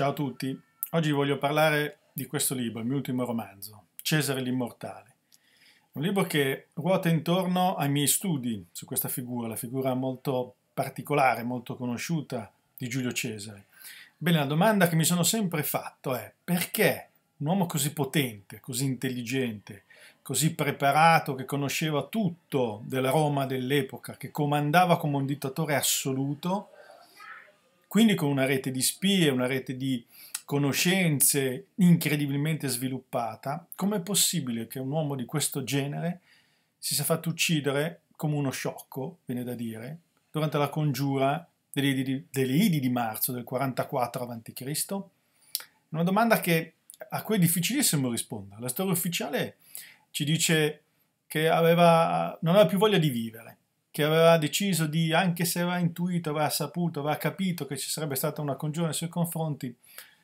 Ciao a tutti, oggi voglio parlare di questo libro, il mio ultimo romanzo, Cesare l'Immortale. Un libro che ruota intorno ai miei studi su questa figura, la figura molto particolare, molto conosciuta di Giulio Cesare. Bene, la domanda che mi sono sempre fatto è perché un uomo così potente, così intelligente, così preparato, che conosceva tutto della Roma dell'epoca, che comandava come un dittatore assoluto, quindi con una rete di spie, una rete di conoscenze incredibilmente sviluppata, com'è possibile che un uomo di questo genere si sia fatto uccidere come uno sciocco, viene da dire, durante la congiura delle Idi di, di marzo del 44 a.C.? Una domanda che, a cui è difficilissimo rispondere. La storia ufficiale ci dice che aveva, non aveva più voglia di vivere che aveva deciso di, anche se aveva intuito, aveva saputo, aveva capito che ci sarebbe stata una congiura nei suoi confronti,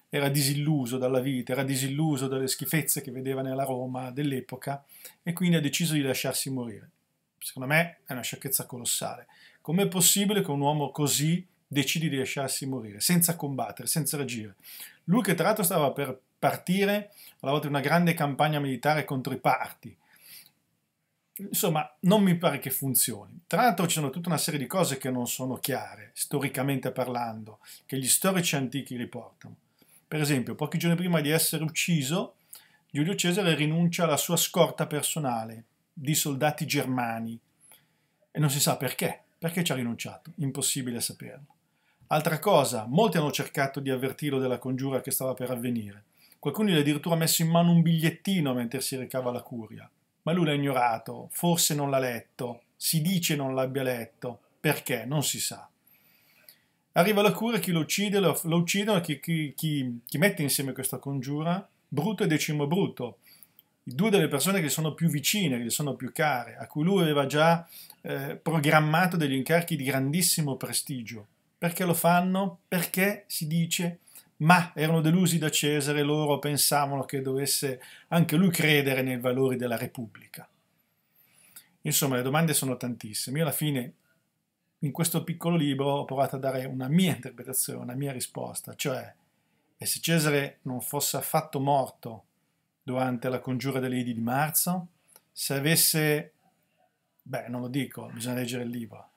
era disilluso dalla vita, era disilluso dalle schifezze che vedeva nella Roma dell'epoca e quindi ha deciso di lasciarsi morire. Secondo me è una sciocchezza colossale. Com'è possibile che un uomo così decidi di lasciarsi morire, senza combattere, senza reagire? Lui che tra l'altro stava per partire alla volta in una grande campagna militare contro i parti, insomma, non mi pare che funzioni. Tra l'altro ci sono tutta una serie di cose che non sono chiare, storicamente parlando, che gli storici antichi riportano. Per esempio, pochi giorni prima di essere ucciso, Giulio Cesare rinuncia alla sua scorta personale di soldati germani e non si sa perché. Perché ci ha rinunciato? Impossibile saperlo. Altra cosa, molti hanno cercato di avvertirlo della congiura che stava per avvenire. Qualcuno gli ha addirittura messo in mano un bigliettino mentre si recava alla curia ma lui l'ha ignorato, forse non l'ha letto, si dice non l'abbia letto, perché non si sa. Arriva la cura, chi lo uccide, lo, lo uccidono, chi, chi, chi, chi, mette insieme questa congiura, Bruto e Decimo Bruto, due delle persone che sono più vicine, che sono più care, a cui lui aveva già eh, programmato degli incarichi di grandissimo prestigio. Perché lo fanno? Perché si dice ma erano delusi da Cesare, loro pensavano che dovesse anche lui credere nei valori della Repubblica. Insomma, le domande sono tantissime. Io alla fine, in questo piccolo libro, ho provato a dare una mia interpretazione, una mia risposta, cioè, e se Cesare non fosse affatto morto durante la congiura delle Idi di marzo, se avesse, beh, non lo dico, bisogna leggere il libro,